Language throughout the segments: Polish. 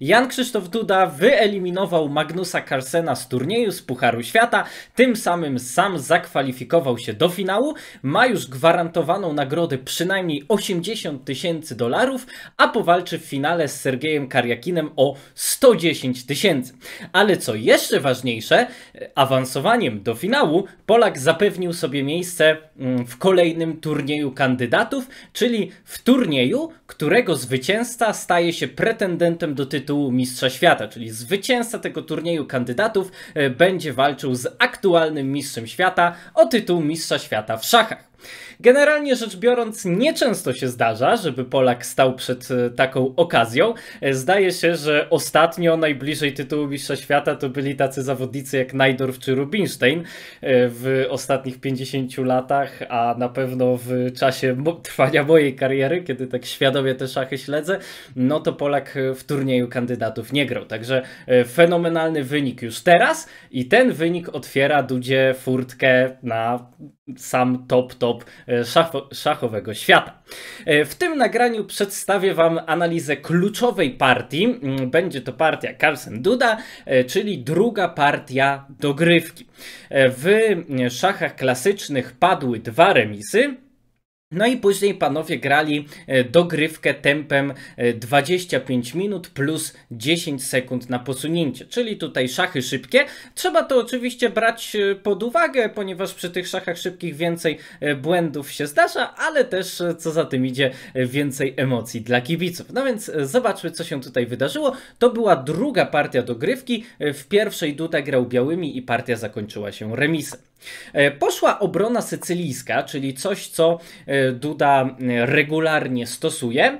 Jan Krzysztof Duda wyeliminował Magnusa Carsena z turnieju z Pucharu Świata, tym samym sam zakwalifikował się do finału, ma już gwarantowaną nagrodę przynajmniej 80 tysięcy dolarów, a powalczy w finale z Sergejem Kariakinem o 110 tysięcy. Ale co jeszcze ważniejsze, awansowaniem do finału Polak zapewnił sobie miejsce mm, w kolejnym turnieju kandydatów, czyli w turnieju, którego zwycięzca staje się pretendentem do tytułu tytułu Mistrza Świata, czyli zwycięzca tego turnieju kandydatów e, będzie walczył z aktualnym Mistrzem Świata o tytuł Mistrza Świata w szachach. Generalnie rzecz biorąc, nieczęsto się zdarza, żeby Polak stał przed e, taką okazją. E, zdaje się, że ostatnio najbliżej tytułu Mistrza Świata to byli tacy zawodnicy jak Najdorf czy Rubinstein e, w ostatnich 50 latach, a na pewno w czasie trwania mojej kariery, kiedy tak świadomie te szachy śledzę, no to Polak w turnieju kandydatów nie grał. Także fenomenalny wynik już teraz i ten wynik otwiera Dudzie furtkę na sam top, top top e, szacho szachowego świata. E, w tym nagraniu przedstawię Wam analizę kluczowej partii. Mm, będzie to partia Carlsen-Duda, e, czyli druga partia dogrywki. W szachach klasycznych padły dwa remisy, no i później panowie grali e, dogrywkę tempem 25 e, minut plus 10 sekund na posunięcie, czyli tutaj szachy szybkie. Trzeba to oczywiście brać e, pod uwagę, ponieważ przy tych szachach szybkich więcej błędów się zdarza, ale też co za tym idzie więcej emocji dla kibiców. No więc zobaczmy co się tutaj wydarzyło. To była druga partia dogrywki. W pierwszej Duda grał białymi i partia zakończyła się remisem. E, poszła obrona sycylijska, czyli coś, co e, Duda e, regularnie stosuje.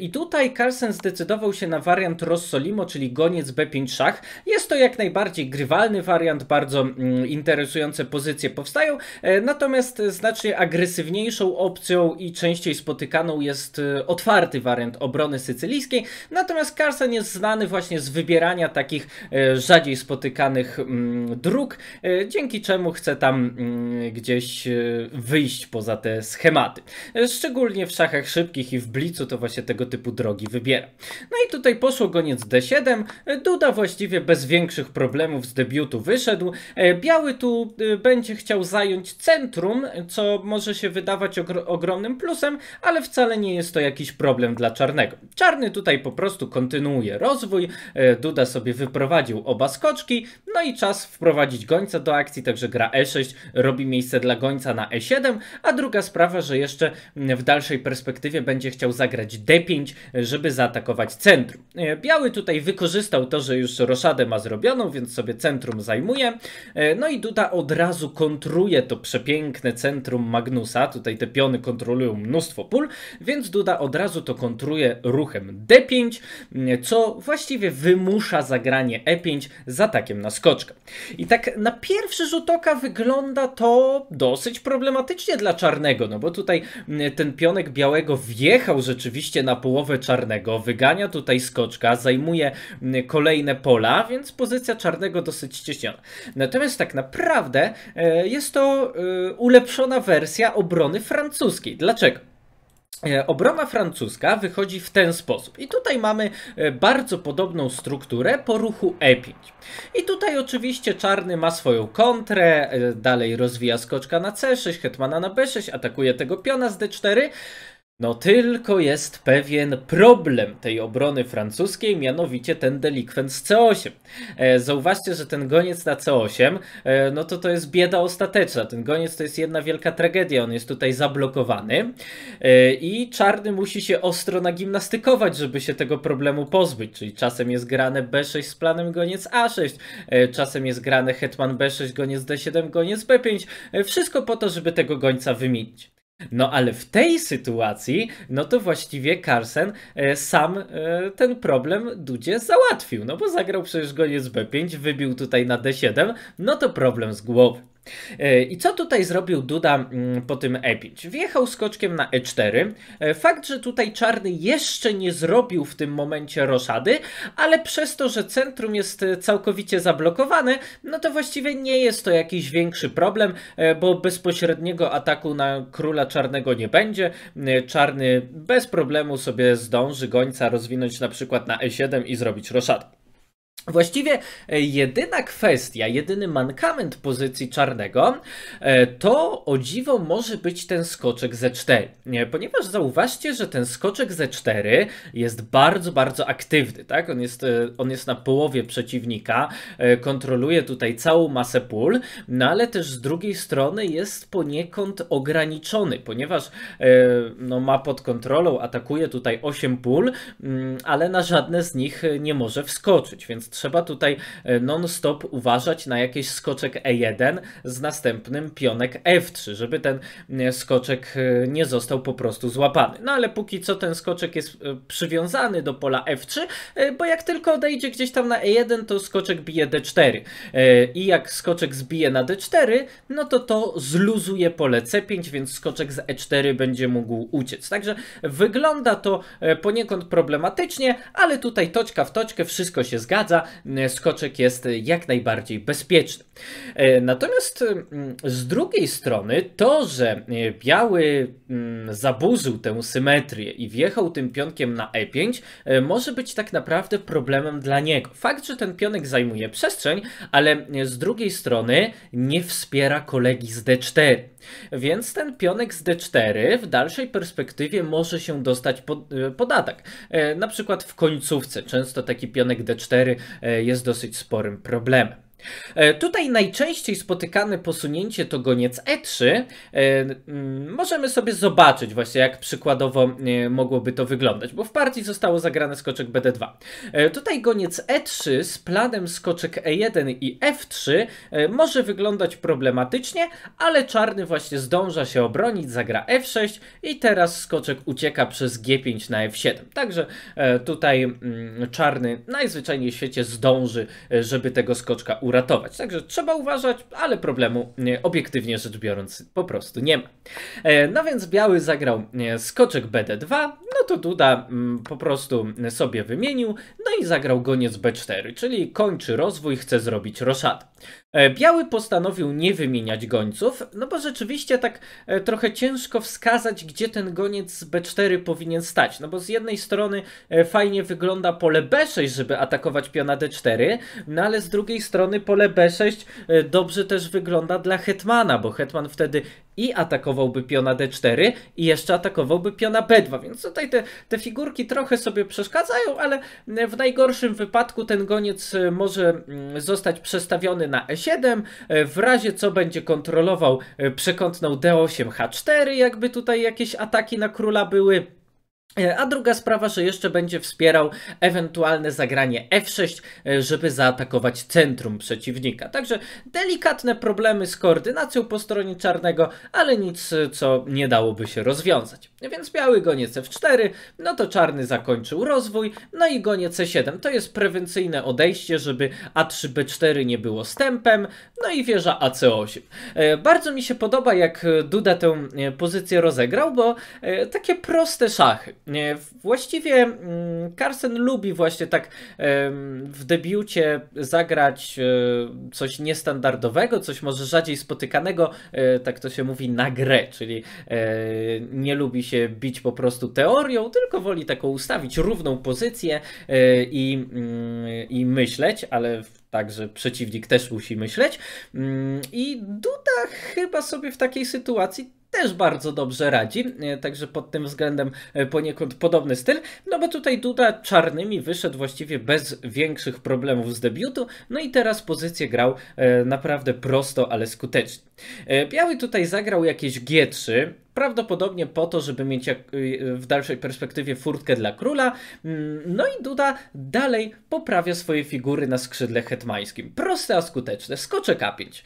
I tutaj Carlsen zdecydował się na wariant Rossolimo, czyli goniec B5 szach. Jest to jak najbardziej grywalny wariant, bardzo mm, interesujące pozycje powstają, natomiast znacznie agresywniejszą opcją i częściej spotykaną jest otwarty wariant obrony sycylijskiej. Natomiast Carlsen jest znany właśnie z wybierania takich rzadziej spotykanych mm, dróg, dzięki czemu chce tam mm, gdzieś e, wyjść poza te schematy. E, szczególnie w szachach szybkich i w blicu to właśnie tego typu drogi wybiera. No i tutaj poszło goniec d7, e, Duda właściwie bez większych problemów z debiutu wyszedł. Biały tu będzie chciał zająć centrum, co może się wydawać ogr ogromnym plusem, ale wcale nie jest to jakiś problem dla czarnego. Czarny tutaj po prostu kontynuuje rozwój, Duda sobie wyprowadził oba skoczki, no i czas wprowadzić gońca do akcji, także gra E6 robi miejsce dla gońca na E7, a druga sprawa, że jeszcze w dalszej perspektywie będzie chciał zagrać D5, żeby zaatakować centrum. E, Biały tutaj wykorzystał to, że już roszadę ma zrobioną, więc sobie centrum zajmuje. E, no i Duda od razu kontruje to przepiękne centrum Magnusa. Tutaj te piony kontrolują mnóstwo pól, więc Duda od razu to kontruje ruchem D5, e, co właściwie wymusza zagranie E5 z atakiem na skoczkę. I tak na pierwszy rzut oka wy wygląda to dosyć problematycznie dla czarnego, no bo tutaj mm, ten pionek białego wjechał rzeczywiście na połowę czarnego, wygania tutaj skoczka, zajmuje mm, kolejne pola, więc pozycja czarnego dosyć ścieśniona. Natomiast tak naprawdę e, jest to e, ulepszona wersja obrony francuskiej. Dlaczego? E, obrona francuska wychodzi w ten sposób. I tutaj mamy e, bardzo podobną strukturę po ruchu E5. I tutaj oczywiście czarny ma swoją kontrę, e, dalej rozwija skoczka na C6, hetmana na B6, atakuje tego piona z D4. No tylko jest pewien problem tej obrony francuskiej, mianowicie ten delikwent z C8. E, zauważcie, że ten goniec na C8, e, no to to jest bieda ostateczna. Ten goniec to jest jedna wielka tragedia, on jest tutaj zablokowany e, i czarny musi się ostro nagimnastykować, żeby się tego problemu pozbyć, czyli czasem jest grane B6 z planem goniec A6, czasem jest grane hetman B6, goniec D7, goniec B5, wszystko po to, żeby tego gońca wymienić. No ale w tej sytuacji, no to właściwie Carson e, sam e, ten problem Dudzie załatwił, no bo zagrał przecież goniec B5, wybił tutaj na D7, no to problem z głowy. E, I co tutaj zrobił Duda mm, po tym E5? Wjechał skoczkiem na E4. E, fakt, że tutaj czarny jeszcze nie zrobił w tym momencie roszady, ale przez to, że centrum jest e, całkowicie zablokowane, no to właściwie nie jest to jakiś większy problem, bo bezpośredniego ataku na króla czarnego nie będzie. Czarny bez problemu sobie zdąży gońca rozwinąć na przykład na E7 i zrobić roszadę. Właściwie e, jedyna kwestia, jedyny mankament pozycji czarnego e, to o dziwo może być ten skoczek Z4, ponieważ zauważcie, że ten skoczek Z4 jest bardzo, bardzo aktywny, tak? On jest, e, on jest na połowie przeciwnika, kontroluje tutaj całą masę pól, no ale też z drugiej strony jest poniekąd ograniczony, ponieważ no, ma pod kontrolą, atakuje tutaj 8 pól, mm, ale na żadne z nich nie może wskoczyć, więc trzeba tutaj e, non-stop uważać na jakiś skoczek E1 z następnym pionek F3, żeby ten e, skoczek e, nie został po prostu złapany. No ale póki co ten skoczek jest przywiązany do pola F3, bo jak tylko odejdzie gdzieś tam na E1, to skoczek bije D4. I jak skoczek zbije na D4, no to to zluzuje pole C5, więc skoczek z E4 będzie mógł uciec. Także wygląda to poniekąd problematycznie, ale tutaj toczka w toczkę, wszystko się zgadza. E, skoczek jest jak najbardziej bezpieczny. E, natomiast e, z drugiej strony to, że biały zaburzył tę symetrię i wjechał tym pionkiem na e5, może być tak naprawdę problemem dla niego. Fakt, że ten pionek zajmuje przestrzeń, ale z drugiej strony nie wspiera kolegi z d4. Więc ten pionek z D4 w dalszej perspektywie może się dostać pod, e, pod atak. E, na przykład w końcówce często taki pionek D4 e, jest dosyć sporym problemem. E, tutaj najczęściej spotykane posunięcie to goniec E3. E, mm, możemy sobie zobaczyć właśnie jak przykładowo e, mogłoby to wyglądać, bo w partii zostało zagrane skoczek BD2. Tutaj goniec E3 z planem skoczek E1 i F3 może wyglądać problematycznie, ale czarny właśnie zdąża się obronić, zagra F6 i teraz skoczek ucieka przez G5 na F7. Także tutaj mm, czarny najzwyczajniej w świecie zdąży, żeby tego skoczka użyć uratować. Także trzeba uważać, ale problemu obiektywnie rzecz biorąc po prostu nie ma. E, no więc biały zagrał skoczek BD2, no to Duda mm, po prostu sobie wymienił, no i zagrał goniec B4, czyli kończy rozwój, chce zrobić roszadę. E, Biały postanowił nie wymieniać gońców, no bo rzeczywiście tak e, trochę ciężko wskazać, gdzie ten goniec B4 powinien stać. No bo z jednej strony e, fajnie wygląda pole B6, żeby atakować piona D4, no ale z drugiej strony pole B6 dobrze też wygląda dla Hetmana, bo Hetman wtedy i atakowałby piona d4 i jeszcze atakowałby piona b2, więc tutaj te, te figurki trochę sobie przeszkadzają, ale w najgorszym wypadku ten goniec e, może mm, zostać przestawiony na e7, e, w razie co będzie kontrolował e, przekątną d8, h4, jakby tutaj jakieś ataki na króla były, E, a druga sprawa, że jeszcze będzie wspierał ewentualne zagranie F6, e, żeby zaatakować centrum przeciwnika. Także delikatne problemy z koordynacją po stronie czarnego, ale nic, e, co nie dałoby się rozwiązać. Więc biały goniec F4, no to czarny zakończył rozwój, no i goniec C7. To jest prewencyjne odejście, żeby A3-B4 nie było stępem, no i wieża AC8. Bardzo mi się podoba, jak Duda tę pozycję rozegrał, bo takie proste szachy. Właściwie mm, Carson lubi właśnie tak w debiucie zagrać e, coś niestandardowego, coś może rzadziej spotykanego, e, tak to się mówi, na grę, czyli e, nie lubi się bić po prostu teorią, tylko woli taką ustawić równą pozycję i, mm, i myśleć, ale Także przeciwnik też musi myśleć. Mm, I Duda chyba sobie w takiej sytuacji też bardzo dobrze radzi, e, także pod tym względem e, poniekąd podobny styl, no bo tutaj Duda czarnymi wyszedł właściwie bez większych problemów z debiutu, no i teraz pozycję grał e, naprawdę prosto, ale skutecznie. Biały tutaj zagrał jakieś G3, prawdopodobnie po to, żeby mieć y, y, w dalszej perspektywie furtkę dla króla. Mm, no i Duda dalej poprawia swoje figury na skrzydle hetmańskim. Proste, a skuteczne. Skoczek A5.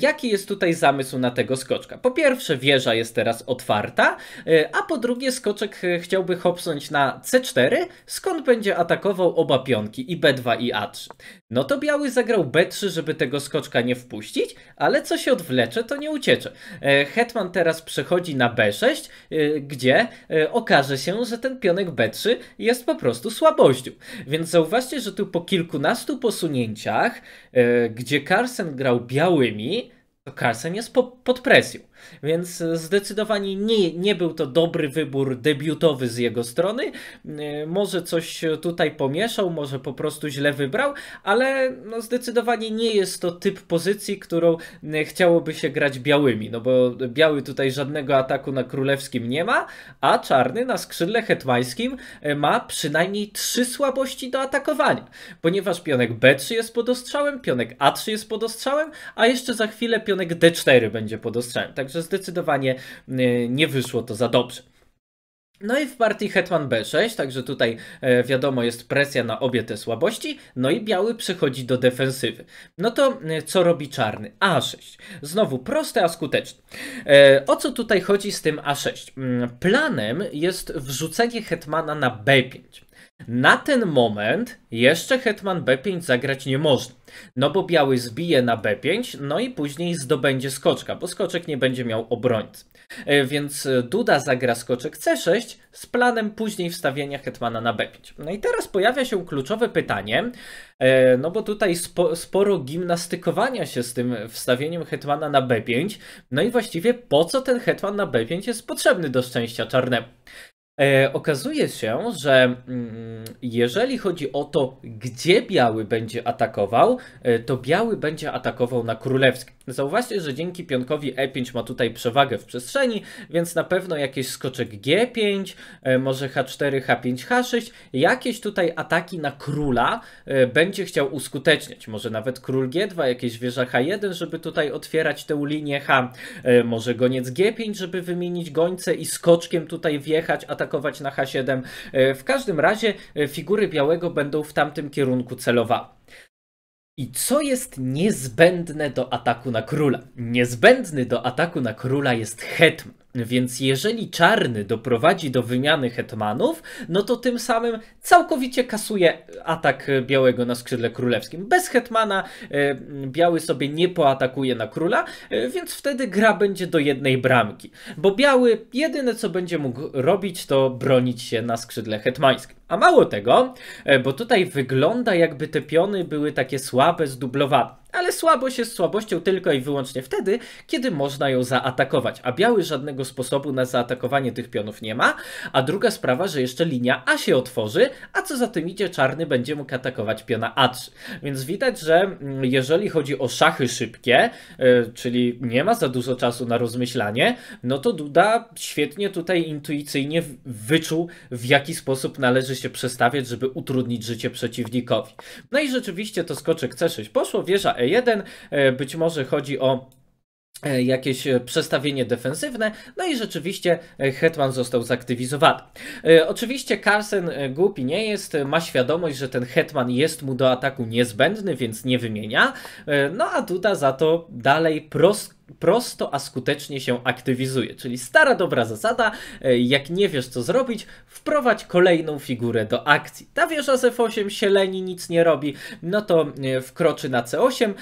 Jaki jest tutaj zamysł na tego skoczka? Po pierwsze, wieża jest teraz otwarta, e, a po drugie, skoczek e, chciałby hopsnąć na C4, skąd będzie atakował oba pionki i B2 i A3. No to biały zagrał B3, żeby tego skoczka nie wpuścić, ale co się odwlecze, to nie uciecze. E, hetman teraz przechodzi na B6, y, gdzie y, okaże się, że ten pionek B3 jest po prostu słabością. Więc zauważcie, że tu po kilkunastu posunięciach, y, gdzie Carson grał białymi, to Carson jest po, pod presją. Więc zdecydowanie nie, nie był to dobry wybór debiutowy z jego strony. E, może coś tutaj pomieszał, może po prostu źle wybrał, ale no zdecydowanie nie jest to typ pozycji, którą e, chciałoby się grać białymi, no bo biały tutaj żadnego ataku na królewskim nie ma, a czarny na skrzydle hetmańskim e, ma przynajmniej trzy słabości do atakowania, ponieważ pionek B3 jest pod ostrzałem, pionek A3 jest pod ostrzałem, a jeszcze za chwilę pionek D4 będzie pod ostrzałem. Także Także zdecydowanie y, nie wyszło to za dobrze. No i w partii Hetman B6, także tutaj e, wiadomo jest presja na obie te słabości, no i biały przychodzi do defensywy. No to e, co robi czarny? A6. Znowu proste, a skuteczne. E, o co tutaj chodzi z tym A6? Mm, planem jest wrzucenie Hetmana na B5. Na ten moment jeszcze hetman b5 zagrać nie można, no bo biały zbije na b5, no i później zdobędzie skoczka, bo skoczek nie będzie miał obrońcy. E, więc e, Duda zagra skoczek c6 z planem później wstawienia hetmana na b5. No i teraz pojawia się kluczowe pytanie, e, no bo tutaj spo, sporo gimnastykowania się z tym wstawieniem hetmana na b5, no i właściwie po co ten hetman na b5 jest potrzebny do szczęścia czarnemu? E, okazuje się, że mm, jeżeli chodzi o to, gdzie biały będzie atakował, e, to biały będzie atakował na królewskim. Zauważcie, że dzięki pionkowi E5 ma tutaj przewagę w przestrzeni, więc na pewno jakiś skoczek G5, e, może H4, H5, H6, jakieś tutaj ataki na króla będzie chciał uskuteczniać. Może nawet król G2, jakieś wieża H1, żeby tutaj otwierać tę linię H. Może goniec G5, żeby wymienić gońce i skoczkiem tutaj wjechać, atakować na H7. E, w każdym razie e, figury białego będą w tamtym kierunku celowały. I co jest niezbędne do ataku na króla? Niezbędny do ataku na króla jest hetman. Więc jeżeli czarny doprowadzi do wymiany hetmanów, no to tym samym całkowicie kasuje atak białego na skrzydle królewskim. Bez hetmana e, biały sobie nie poatakuje na króla, e, więc wtedy gra będzie do jednej bramki. Bo biały jedyne co będzie mógł robić to bronić się na skrzydle hetmańskim. A mało tego, e, bo tutaj wygląda jakby te piony były takie słabe, zdublowane ale słabość jest słabością tylko i wyłącznie wtedy, kiedy można ją zaatakować, a biały żadnego sposobu na zaatakowanie tych pionów nie ma, a druga sprawa, że jeszcze linia A się otworzy, a co za tym idzie, czarny będzie mógł atakować piona A3. Więc widać, że mm, jeżeli chodzi o szachy szybkie, e, czyli nie ma za dużo czasu na rozmyślanie, no to Duda świetnie tutaj intuicyjnie wyczuł, w jaki sposób należy się przestawiać, żeby utrudnić życie przeciwnikowi. No i rzeczywiście to skoczek C6 poszło, wieża E e, być może chodzi o E, jakieś e, przestawienie defensywne, no i rzeczywiście e, Hetman został zaktywizowany. Oczywiście Carson głupi nie jest, ma świadomość, że ten Hetman jest mu do ataku niezbędny, więc nie wymienia, no a Duda za to dalej prosto prosto, a skutecznie się aktywizuje. Czyli stara dobra zasada, jak nie wiesz co zrobić, wprowadź kolejną figurę do akcji. Ta wieża z F8 się leni, nic nie robi, no to wkroczy na C8,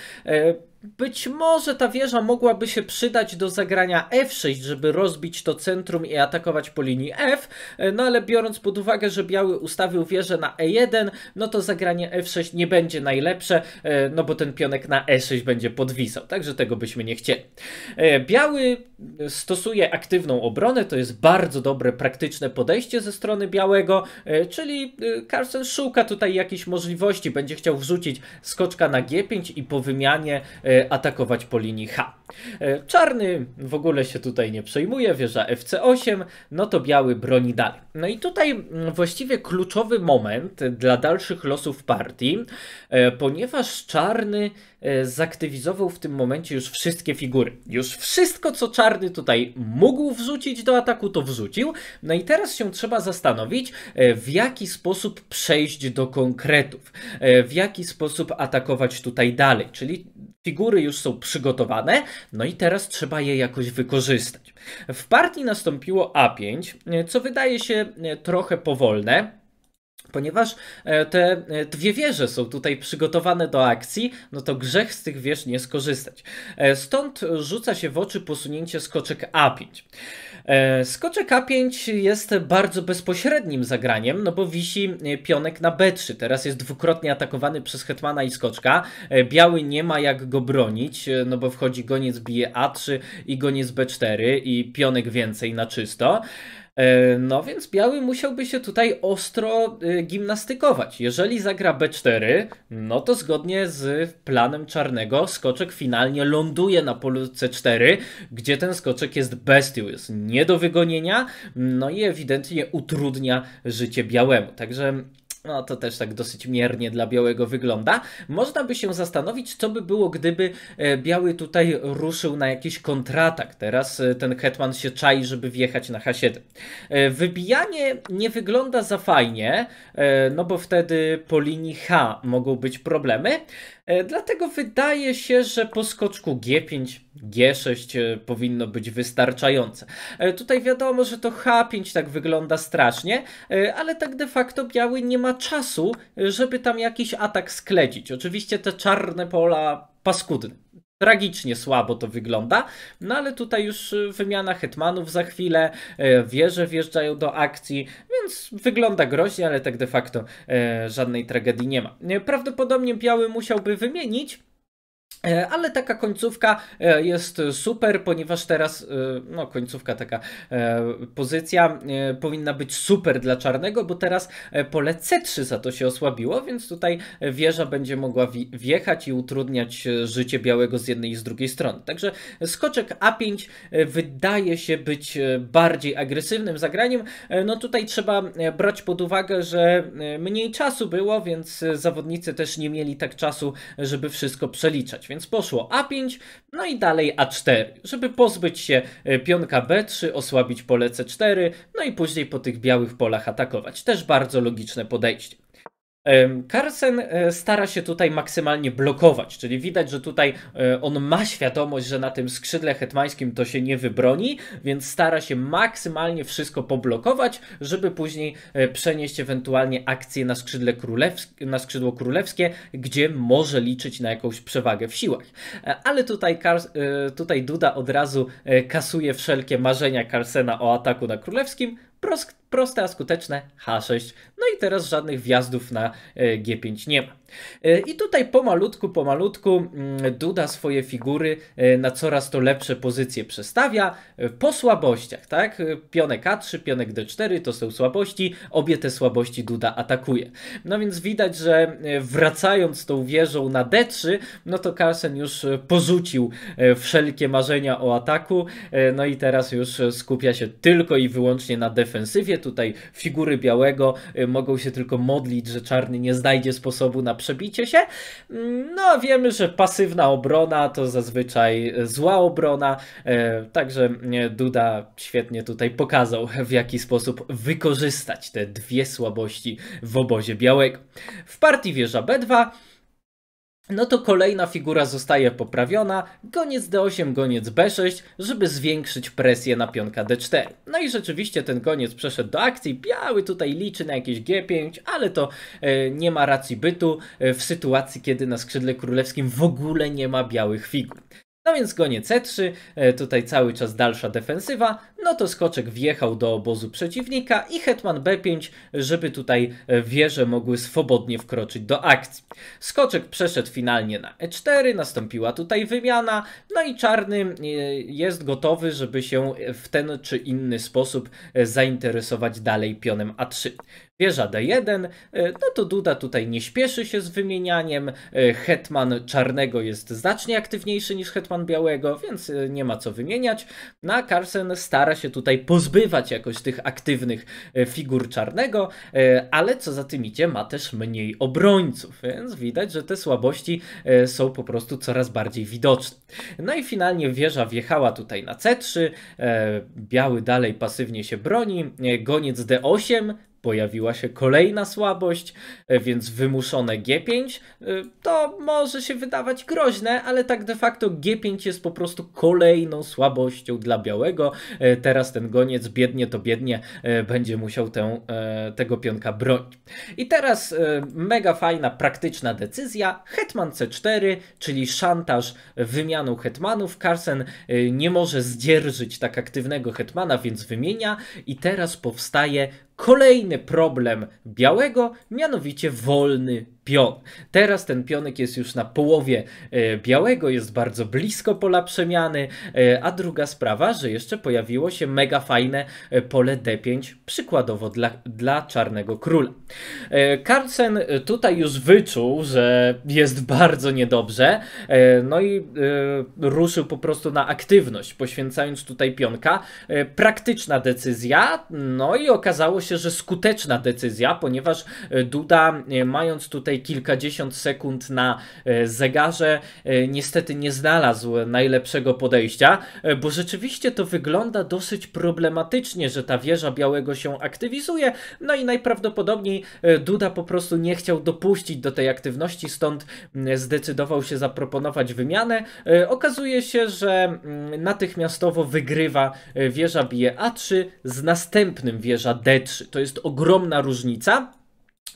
być może ta wieża mogłaby się przydać do zagrania F6, żeby rozbić to centrum i atakować po linii F, e, no ale biorąc pod uwagę, że biały ustawił wieżę na E1, no to zagranie F6 nie będzie najlepsze, e, no bo ten pionek na E6 będzie podwisał, także tego byśmy nie chcieli. E, biały stosuje aktywną obronę, to jest bardzo dobre, praktyczne podejście ze strony białego, czyli Carlsen szuka tutaj jakichś możliwości, będzie chciał wrzucić skoczka na G5 i po wymianie E, atakować po linii H. E, czarny w ogóle się tutaj nie przejmuje, wieża FC8, no to biały broni dalej. No i tutaj mm, właściwie kluczowy moment dla dalszych losów partii, e, ponieważ czarny zaktywizował w tym momencie już wszystkie figury. Już wszystko, co czarny tutaj mógł wrzucić do ataku, to wrzucił. No i teraz się trzeba zastanowić, w jaki sposób przejść do konkretów, w jaki sposób atakować tutaj dalej. Czyli Figury już są przygotowane, no i teraz trzeba je jakoś wykorzystać. W partii nastąpiło A5, co wydaje się e, trochę powolne, Ponieważ e, te e, dwie wieże są tutaj przygotowane do akcji, no to grzech z tych wież nie skorzystać. E, stąd rzuca się w oczy posunięcie skoczek A5. Skoczek A5 jest bardzo bezpośrednim zagraniem, no bo wisi pionek na B3. Teraz jest dwukrotnie atakowany przez hetmana i skoczka. Biały nie ma jak go bronić, no bo wchodzi goniec bije A3 i goniec B4 i pionek więcej na czysto. E, no więc biały musiałby się tutaj ostro e, gimnastykować. Jeżeli zagra B4, no to zgodnie z planem czarnego skoczek finalnie ląduje na polu C4, gdzie ten skoczek jest bestią, jest nie do wygonienia, no i ewidentnie utrudnia życie białemu. Także no to też tak dosyć miernie dla białego wygląda. Można by się zastanowić, co by było, gdyby e, biały tutaj ruszył na jakiś kontratak. Teraz e, ten hetman się czai, żeby wjechać na H7. E, wybijanie nie wygląda za fajnie, no bo wtedy po linii H mogą być problemy. E, dlatego wydaje się, że po skoczku G5, G6 e, powinno być wystarczające. E, tutaj wiadomo, że to H5 tak wygląda strasznie, ale tak de facto biały nie ma czasu, żeby tam jakiś atak skledzić. Oczywiście te czarne pola paskudne tragicznie słabo to wygląda. No ale tutaj już y, wymiana hetmanów za chwilę, y, wieże wjeżdżają do akcji, więc wygląda groźnie, ale tak de facto y, żadnej tragedii nie ma. Prawdopodobnie Biały musiałby wymienić E, ale taka końcówka e, jest super, ponieważ teraz, e, no końcówka taka pozycja powinna być super dla czarnego, bo teraz pole C3 za to się osłabiło, więc tutaj wieża będzie mogła wjechać i utrudniać życie białego z jednej i z drugiej strony. Także skoczek A5 wydaje się być bardziej agresywnym zagraniem. No tutaj trzeba brać pod uwagę, że mniej czasu było, więc zawodnicy też nie mieli tak czasu, żeby wszystko przeliczać więc poszło A5, no i dalej A4, żeby pozbyć się e, pionka B3, osłabić pole C4, no i później po tych białych polach atakować. Też bardzo logiczne podejście. Carlsen e, stara się tutaj maksymalnie blokować, czyli widać, że tutaj e, on ma świadomość, że na tym skrzydle hetmańskim to się nie wybroni, więc stara się maksymalnie wszystko poblokować, żeby później e, przenieść ewentualnie akcję na, skrzydle królewskie, na skrzydło królewskie, gdzie może liczyć na jakąś przewagę w siłach. Ale tutaj, tutaj Duda od razu kasuje wszelkie marzenia Carlsena o ataku na królewskim, Proste, a skuteczne H6. No i teraz żadnych wjazdów na e, G5 nie ma. E, I tutaj pomalutku, pomalutku mm, Duda swoje figury e, na coraz to lepsze pozycje przestawia po słabościach, tak? Pionek A3, pionek D4 to są słabości, obie te słabości Duda atakuje. No więc widać, że wracając tą wieżą na D3, no to Carlsen już porzucił wszelkie marzenia o ataku, no i teraz już skupia się tylko i wyłącznie na defensywie, tutaj figury białego y, mogą się tylko modlić, że czarny nie znajdzie sposobu na przebicie się. Mm, no a wiemy, że pasywna obrona to zazwyczaj zła obrona, e, także Duda świetnie tutaj pokazał, w jaki sposób wykorzystać te dwie słabości w obozie białego. W partii wieża B2 no to kolejna figura zostaje poprawiona, goniec D8, goniec B6, żeby zwiększyć presję na pionka D4. No i rzeczywiście ten goniec przeszedł do akcji, biały tutaj liczy na jakieś G5, ale to e, nie ma racji bytu e, w sytuacji, kiedy na skrzydle królewskim w ogóle nie ma białych figur. No więc gonie C3, tutaj cały czas dalsza defensywa, no to skoczek wjechał do obozu przeciwnika i hetman B5, żeby tutaj e, wieże mogły swobodnie wkroczyć do akcji. Skoczek przeszedł finalnie na E4, nastąpiła tutaj wymiana, no i czarny e, jest gotowy, żeby się w ten czy inny sposób e, zainteresować dalej pionem A3 wieża D1, y, no to Duda tutaj nie śpieszy się z wymienianiem, y, hetman czarnego jest znacznie aktywniejszy niż hetman białego, więc y, nie ma co wymieniać. Na no, Carlsen stara się tutaj pozbywać jakoś tych aktywnych figur czarnego, ale co za tym idzie, ma też mniej obrońców, więc widać, że te słabości są po prostu coraz bardziej widoczne. No i finalnie wieża wjechała tutaj na C3, biały dalej pasywnie się broni, goniec D8, pojawiła się kolejna słabość, e, więc wymuszone G5, e, to może się wydawać groźne, ale tak de facto G5 jest po prostu kolejną słabością dla białego. E, teraz ten goniec biednie to biednie będzie musiał tę, tego pionka bronić. I teraz mega fajna, praktyczna decyzja. Hetman C4, czyli szantaż wymianą hetmanów. Carson nie może zdzierżyć tak aktywnego hetmana, więc wymienia i teraz powstaje kolejny problem białego, mianowicie wolny pion. Teraz ten pionek jest już na połowie e, białego, jest bardzo blisko pola przemiany, e, a druga sprawa, że jeszcze pojawiło się mega fajne e, pole D5, przykładowo dla, dla Czarnego Króla. Carlsen tutaj już wyczuł, że jest bardzo niedobrze, no i ruszył po prostu na aktywność, poświęcając tutaj pionka. Praktyczna decyzja, no i okazało się, że skuteczna decyzja, ponieważ Duda mając tutaj tej kilkadziesiąt sekund na e, zegarze e, niestety nie znalazł najlepszego podejścia, e, bo rzeczywiście to wygląda dosyć problematycznie, że ta wieża białego się aktywizuje, no i najprawdopodobniej Duda po prostu nie chciał dopuścić do tej aktywności, stąd zdecydował się zaproponować wymianę. Okazuje się, że natychmiastowo wygrywa wieża bije A3 z następnym wieża D3. To jest ogromna różnica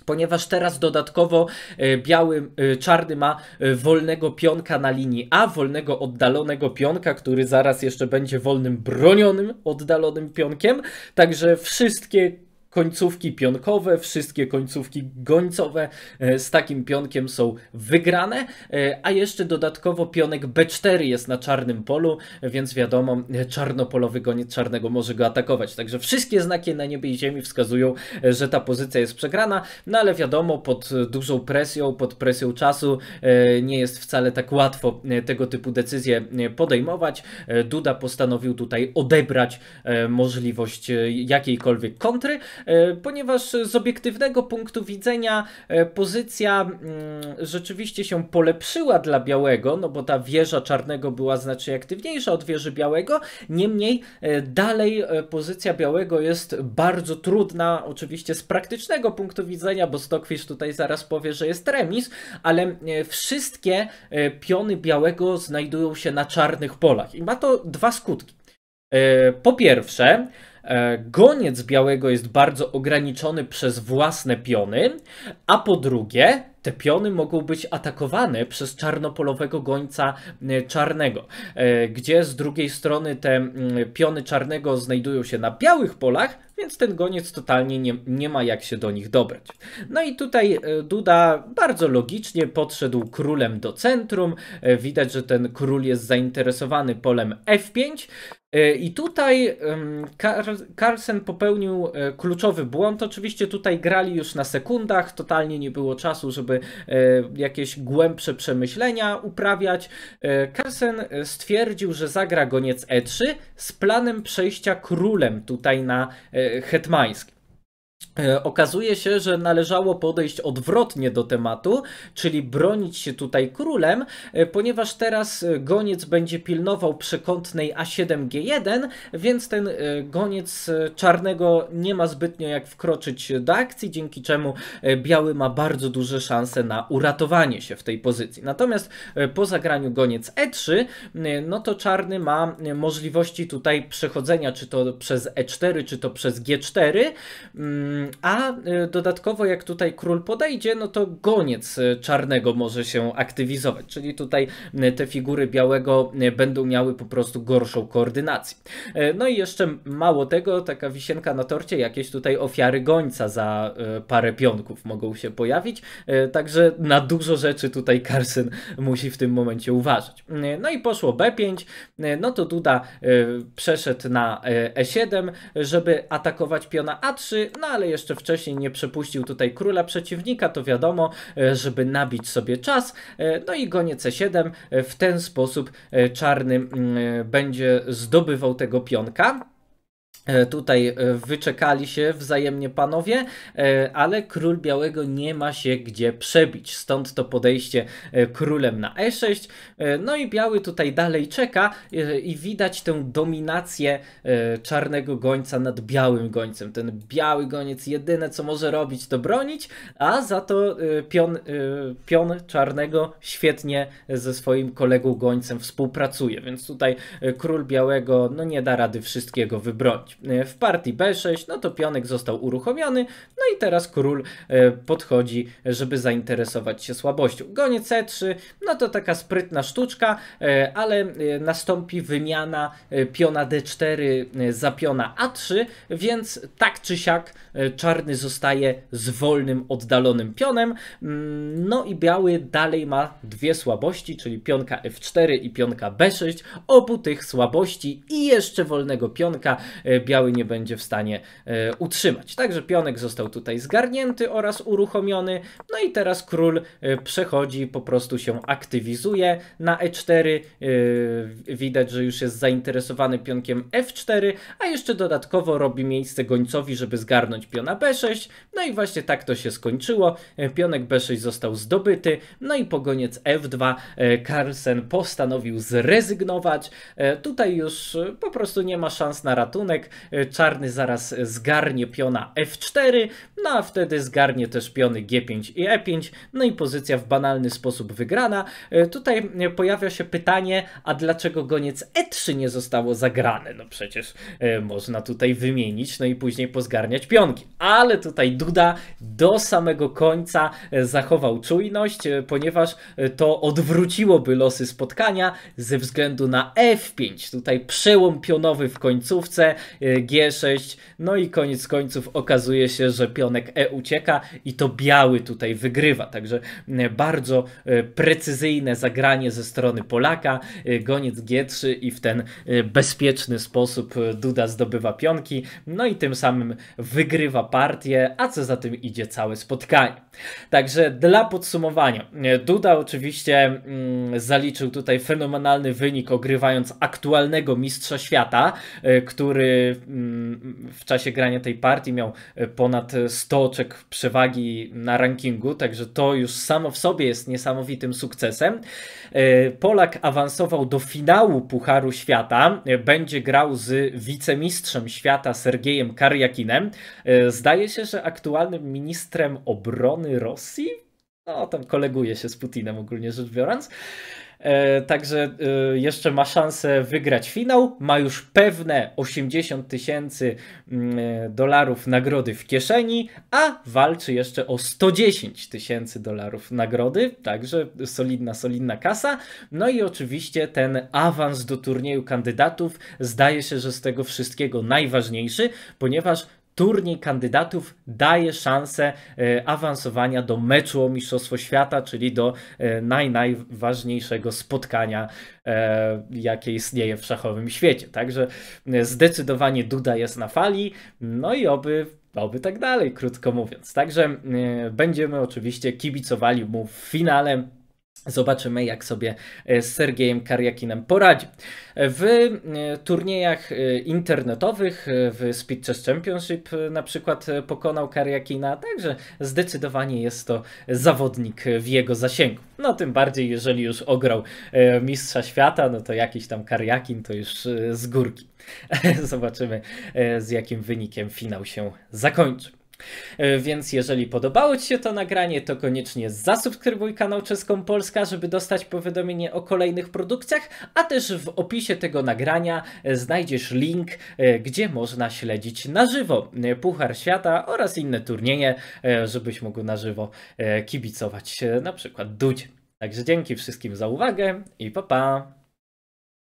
ponieważ teraz dodatkowo e, biały, e, czarny ma e, wolnego pionka na linii A, wolnego oddalonego pionka, który zaraz jeszcze będzie wolnym bronionym oddalonym pionkiem, także wszystkie końcówki pionkowe, wszystkie końcówki gońcowe e, z takim pionkiem są wygrane, e, a jeszcze dodatkowo pionek B4 jest na czarnym polu, więc wiadomo, e, czarnopolowy goniec czarnego może go atakować. Także wszystkie znaki na niebie i ziemi wskazują, że ta pozycja jest przegrana, no ale wiadomo, pod dużą presją, pod presją czasu nie jest wcale tak łatwo tego typu decyzje podejmować. Duda postanowił tutaj odebrać możliwość jakiejkolwiek kontry, E, ponieważ z obiektywnego punktu widzenia e, pozycja mm, rzeczywiście się polepszyła dla Białego, no bo ta wieża Czarnego była znacznie aktywniejsza od wieży Białego, niemniej e, dalej pozycja Białego jest bardzo trudna, oczywiście z praktycznego punktu widzenia, bo Stokwisz tutaj zaraz powie, że jest remis, ale wszystkie piony Białego znajdują się na czarnych polach i ma to dwa skutki. Po pierwsze, E, goniec białego jest bardzo ograniczony przez własne piony, a po drugie te piony mogą być atakowane przez czarnopolowego gońca e, czarnego, e, gdzie z drugiej strony te mm, piony czarnego znajdują się na białych polach, więc ten goniec totalnie nie, nie ma jak się do nich dobrać. No i tutaj Duda bardzo logicznie podszedł królem do centrum. Widać, że ten król jest zainteresowany polem F5, E, I tutaj Carlsen popełnił e, kluczowy błąd. Oczywiście tutaj grali już na sekundach, totalnie nie było czasu, żeby e, jakieś głębsze przemyślenia uprawiać. Carlsen stwierdził, że zagra goniec E3 z planem przejścia królem tutaj na hetmańskim. E, okazuje się, że należało podejść odwrotnie do tematu, czyli bronić się tutaj królem, e, ponieważ teraz e, goniec będzie pilnował przekątnej A7G1, więc ten goniec czarnego nie ma zbytnio jak wkroczyć do akcji, dzięki czemu biały ma bardzo duże szanse na uratowanie się w tej pozycji. Natomiast po zagraniu goniec E3, no to czarny ma możliwości tutaj przechodzenia czy to przez E4, czy to przez G4. A y, dodatkowo, jak tutaj król podejdzie, no to goniec y, czarnego może się aktywizować, czyli tutaj y, te figury białego będą miały po prostu gorszą koordynację. No i jeszcze mało tego, taka wisienka na torcie, jakieś tutaj ofiary gońca za parę pionków mogą się pojawić, także na dużo rzeczy tutaj Carson musi w tym momencie uważać. No i poszło B5, no to Duda przeszedł na E7, żeby atakować piona A3, no ale jeszcze wcześniej nie przepuścił tutaj króla przeciwnika, to wiadomo, e, żeby nabić sobie czas. E, no i gonie C7, e w ten sposób czarny mm, będzie zdobywał tego pionka. E, tutaj e, wyczekali się wzajemnie panowie, e, ale król białego nie ma się gdzie przebić. Stąd to podejście królem na e6. No i biały tutaj dalej czeka i widać tę dominację czarnego gońca nad białym gońcem. Ten biały goniec jedyne co może robić to bronić, a za to pion, pion czarnego świetnie ze swoim kolegą gońcem współpracuje. Więc tutaj król białego no nie da rady wszystkiego wybronić. E, w partii B6, no to pionek został uruchomiony, no i teraz król e, podchodzi, żeby zainteresować się słabością. Gonie C3, no to taka sprytna sztuczka, e, ale nastąpi wymiana piona D4 za piona A3, więc tak czy siak czarny zostaje z wolnym, oddalonym pionem, mm, no i biały dalej ma dwie słabości, czyli pionka F4 i pionka B6, obu tych słabości i jeszcze wolnego pionka biały nie będzie w stanie e, utrzymać. Także pionek został tutaj zgarnięty oraz uruchomiony. No i teraz król e, przechodzi, po prostu się aktywizuje na e4. E, widać, że już jest zainteresowany pionkiem f4, a jeszcze dodatkowo robi miejsce gońcowi, żeby zgarnąć piona b6. No i właśnie tak to się skończyło. Pionek b6 został zdobyty. No i pogoniec f2. Carlsen postanowił zrezygnować. Tutaj już po prostu nie ma szans na ratunek. E, czarny zaraz zgarnie piona f4, no a wtedy zgarnie też piony g5 i e5, no i pozycja w banalny sposób wygrana. E, tutaj e, pojawia się pytanie, a dlaczego goniec e3 nie zostało zagrane? No przecież można tutaj wymienić, no i później pozgarniać pionki. Ale tutaj Duda do samego końca zachował czujność, ponieważ to odwróciłoby losy spotkania ze względu na f5. Tutaj przełom pionowy w końcówce Y, G6. No i koniec końców okazuje się, że pionek E ucieka i to biały tutaj wygrywa. Także y, bardzo y, precyzyjne zagranie ze strony Polaka. Goniec G3 i w ten bezpieczny sposób Duda zdobywa pionki. No i tym samym wygrywa partię, a co za tym idzie całe spotkanie. Także dla podsumowania, Duda oczywiście mm, zaliczył tutaj fenomenalny wynik, ogrywając aktualnego mistrza świata, który w czasie grania tej partii miał e, ponad 100 oczek przewagi na rankingu, także to już samo w sobie jest niesamowitym sukcesem. E, Polak awansował do finału Pucharu Świata, e, będzie grał z wicemistrzem świata Sergiejem Karjakinem. Zdaje się, że aktualnym ministrem obrony Rosji? No, tam koleguje się z Putinem ogólnie rzecz biorąc. E, także e, jeszcze ma szansę wygrać finał. Ma już pewne 80 tysięcy mm, e, dolarów nagrody w kieszeni, a walczy jeszcze o 110 tysięcy dolarów nagrody. Także solidna, solidna kasa. No i oczywiście ten awans do turnieju kandydatów zdaje się, że z tego wszystkiego najważniejszy, ponieważ turniej kandydatów daje szansę e, awansowania do meczu o Mistrzostwo Świata, czyli do e, naj, najważniejszego spotkania, e, jakie istnieje w szachowym świecie. Także zdecydowanie Duda jest na fali, no i oby oby tak dalej, krótko mówiąc. Także będziemy oczywiście kibicowali mu w finale Zobaczymy, jak sobie e, z Sergiejem Karjakinem poradzi. W e, turniejach e, internetowych, w Speed Chess Championship na przykład pokonał Karjakina, także zdecydowanie jest to zawodnik w jego zasięgu. No tym bardziej, jeżeli już ograł mistrza świata, no to jakiś tam Karjakin to już z górki. Zobaczymy, z jakim wynikiem finał się zakończy. E, więc jeżeli podobało Ci się to nagranie, to koniecznie zasubskrybuj kanał Czeską Polska, żeby dostać powiadomienie o kolejnych produkcjach, a też w opisie tego nagrania e, znajdziesz link, e, gdzie można śledzić na żywo Puchar Świata oraz inne turnieje, żebyś mógł na żywo kibicować na przykład Dudzie. Także dzięki wszystkim za uwagę i pa pa!